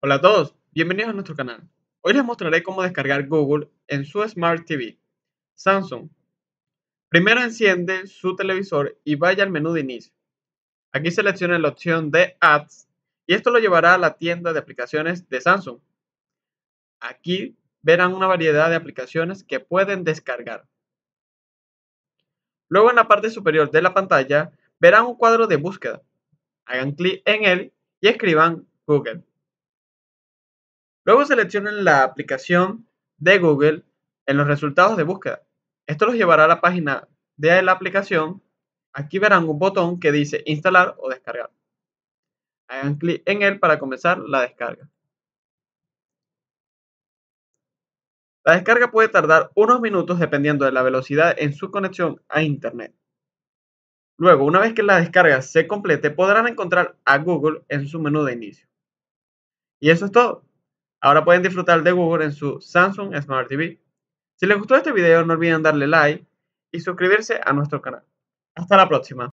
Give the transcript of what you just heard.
Hola a todos, bienvenidos a nuestro canal. Hoy les mostraré cómo descargar Google en su Smart TV. Samsung. Primero enciende su televisor y vaya al menú de inicio. Aquí selecciona la opción de Ads y esto lo llevará a la tienda de aplicaciones de Samsung. Aquí verán una variedad de aplicaciones que pueden descargar. Luego en la parte superior de la pantalla verán un cuadro de búsqueda. Hagan clic en él y escriban Google. Luego seleccionen la aplicación de Google en los resultados de búsqueda. Esto los llevará a la página de la aplicación. Aquí verán un botón que dice instalar o descargar. Hagan clic en él para comenzar la descarga. La descarga puede tardar unos minutos dependiendo de la velocidad en su conexión a Internet. Luego, una vez que la descarga se complete, podrán encontrar a Google en su menú de inicio. Y eso es todo. Ahora pueden disfrutar de Google en su Samsung Smart TV. Si les gustó este video no olviden darle like y suscribirse a nuestro canal. Hasta la próxima.